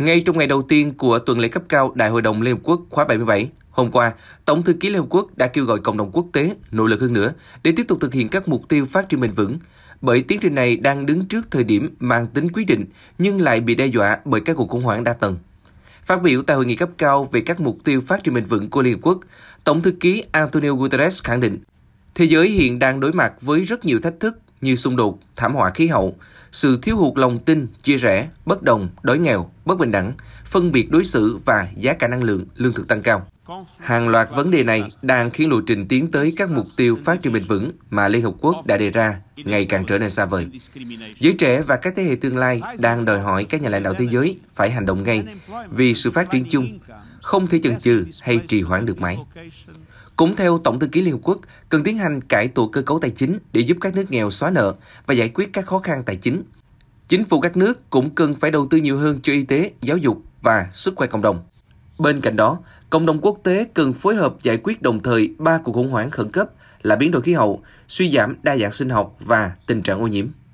Ngay trong ngày đầu tiên của tuần lễ cấp cao Đại hội đồng Liên Hợp Quốc khóa 77, hôm qua, Tổng thư ký Liên Hợp Quốc đã kêu gọi cộng đồng quốc tế nỗ lực hơn nữa để tiếp tục thực hiện các mục tiêu phát triển bền vững. Bởi tiến trình này đang đứng trước thời điểm mang tính quyết định nhưng lại bị đe dọa bởi các cuộc khủng hoảng đa tầng. Phát biểu tại hội nghị cấp cao về các mục tiêu phát triển bền vững của Liên Hợp Quốc, Tổng thư ký Antonio Guterres khẳng định Thế giới hiện đang đối mặt với rất nhiều thách thức như xung đột, thảm họa khí hậu, sự thiếu hụt lòng tin, chia rẽ, bất đồng, đói nghèo, bất bình đẳng, phân biệt đối xử và giá cả năng lượng, lương thực tăng cao. Hàng loạt vấn đề này đang khiến lộ trình tiến tới các mục tiêu phát triển bền vững mà Liên Hợp Quốc đã đề ra ngày càng trở nên xa vời. Giới trẻ và các thế hệ tương lai đang đòi hỏi các nhà lãnh đạo thế giới phải hành động ngay vì sự phát triển chung không thể chần chừ hay trì hoãn được mãi. Cũng theo Tổng thư ký Liên Hợp Quốc, cần tiến hành cải tổ cơ cấu tài chính để giúp các nước nghèo xóa nợ và giải quyết các khó khăn tài chính. Chính phủ các nước cũng cần phải đầu tư nhiều hơn cho y tế, giáo dục và sức khỏe cộng đồng. Bên cạnh đó, cộng đồng quốc tế cần phối hợp giải quyết đồng thời ba cuộc khủng hoảng khẩn cấp là biến đổi khí hậu, suy giảm đa dạng sinh học và tình trạng ô nhiễm.